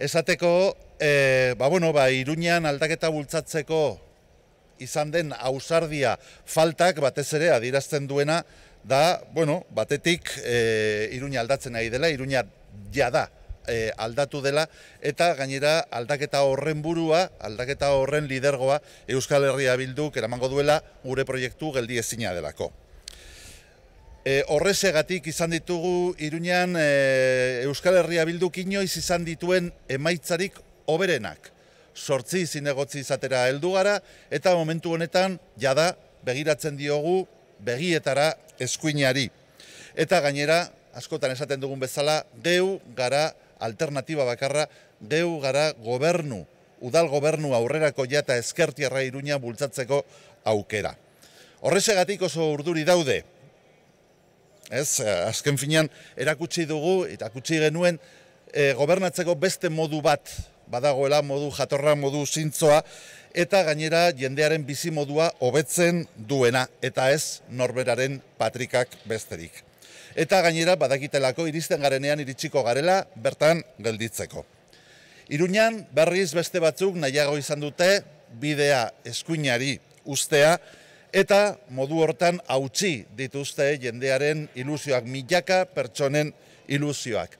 esateko, e, ba bueno, ba, Iruñan aldaketa bultzatzeko izan den ausardia faltak batez ere adierazten duena da, bueno, batetik e, Iruña aldatzen ari dela, Iruña jada e, aldatu dela eta gainera aldaketa horren burua, aldaketa horren lidergoa Euskal Herria Bilduk eramango duela gure proiektu geldi ezina delako. E, horrezegatik izan ditugu Iruñan e, Euskal Herria bilduk inoiz izan dituen emaitzarik oberenak. Sortzi zinegotzi izatera heldu gara eta momentu honetan jada begiratzen diogu begietara eskuinari. Eta gainera, askotan esaten dugun bezala, deu gara alternativa bakarra, deu gara gobernu, udal gobernu aurrerako jata eskertiarra Iruña bultzatzeko aukera. Horrezegatik oso urduri daude, Ez, eh, azken finean, erakutsi dugu, erakutsi genuen, e, gobernatzeko beste modu bat, badagoela, modu jatorra, modu zintzoa, eta gainera jendearen bizi modua hobetzen duena, eta ez norberaren patrikak besterik. Eta gainera, badakitelako, iristen garenean iritsiko garela, bertan gelditzeko. Iruñan, berriz beste batzuk nahiago izan dute, bidea eskuinari ustea, eta modu hortan hautsi dituzte jendearen ilusioak milaka pertsonen ilusioak.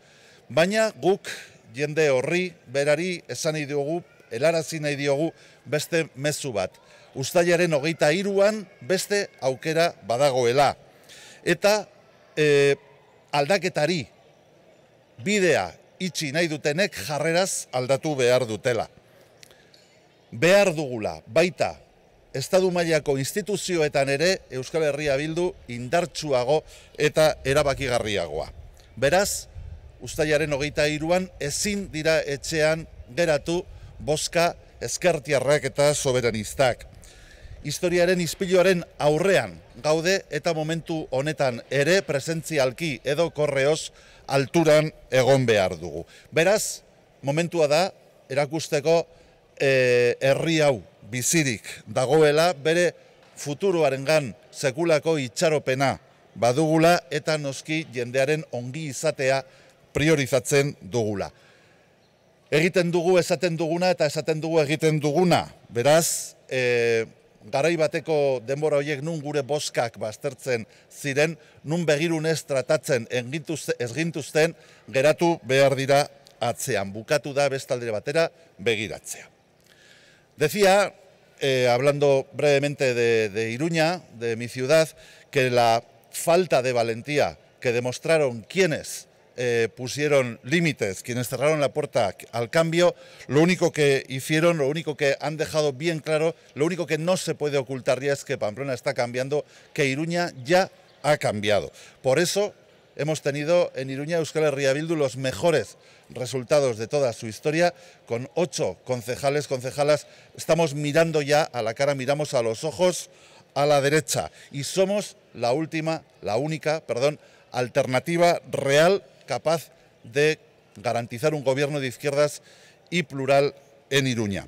Baina guk jende horri berari esan nahi diogu, helarazi nahi diogu beste mezu bat. Uztailaren hogeita hiruan beste aukera badagoela. Eta e, aldaketari bidea itxi nahi dutenek jarreraz aldatu behar dutela. Behar dugula, baita Estadu Maiako instituzioetan ere Euskal Herria Bildu indartsuago eta erabakigarriagoa. Beraz, ustaiaren hogeita iruan ezin dira etxean geratu boska ezkertiarrak eta soberaniztak. Historiaren izpiloaren aurrean gaude eta momentu honetan ere presentzialki edo korreoz alturan egon behar dugu. Beraz, momentua da erakusteko eh, herri hau bizirik dagoela bere futuroarengan sekulako itxaropena badugula eta noski jendearen ongi izatea priorizatzen dugula. Egiten dugu esaten duguna eta esaten dugu egiten duguna. Beraz, e, garai bateko denbora horiek nun gure boskak baztertzen ziren, nun begirunez tratatzen ezgintuzten geratu behar dira atzean. Bukatu da bestaldere batera begiratzea. Dezia Eh, hablando brevemente de, Iruña, de mi ciudad, que la falta de valentía que demostraron quienes eh, pusieron límites, quienes cerraron la puerta al cambio, lo único que hicieron, lo único que han dejado bien claro, lo único que no se puede ocultar ya es que Pamplona está cambiando, que Iruña ya ha cambiado. Por eso hemos tenido en Iruña Euskal Herria Bildu los mejores resultados de toda su historia, con ocho concejales, concejalas. Estamos mirando ya a la cara, miramos a los ojos a la derecha y somos la última, la única, perdón, alternativa real capaz de garantizar un gobierno de izquierdas y plural en Iruña.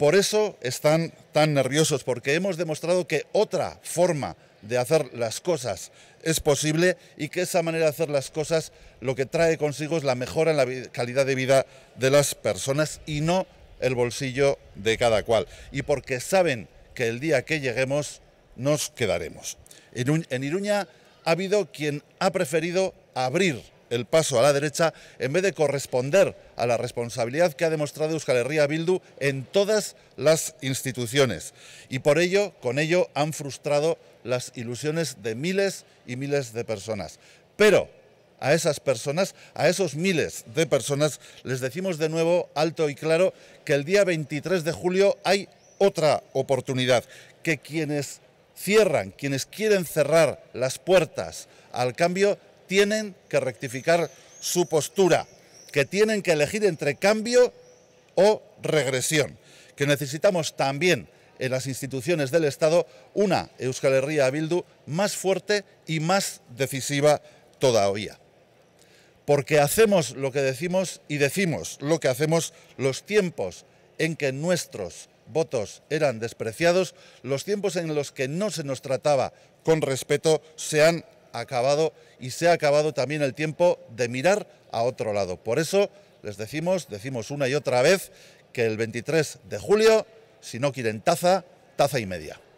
Por eso están tan nerviosos, porque hemos demostrado que otra forma de hacer las cosas es posible y que esa manera de hacer las cosas lo que trae consigo es la mejora en la calidad de vida de las personas y no el bolsillo de cada cual. Y porque saben que el día que lleguemos nos quedaremos. En, Iruña ha habido quien ha preferido abrir el paso a la derecha en vez de corresponder a la responsabilidad que ha demostrado Euskal Herria Bildu en todas las instituciones. Y por ello, con ello, han frustrado las ilusiones de miles y miles de personas. Pero a esas personas, a esos miles de personas, les decimos de nuevo alto y claro que el día 23 de julio hay otra oportunidad, que quienes cierran, quienes quieren cerrar las puertas al cambio, tienen que rectificar su postura, que tienen que elegir entre cambio o regresión, que necesitamos también en las instituciones del Estado una Euskal Herria Bildu más fuerte y más decisiva todavía. Porque hacemos lo que decimos y decimos lo que hacemos los tiempos en que nuestros votos eran despreciados, los tiempos en los que no se nos trataba con respeto se han acabado y se ha acabado también el tiempo de mirar a otro lado. Por eso les decimos, decimos una y otra vez, que el 23 de julio, si no quieren taza, taza y media.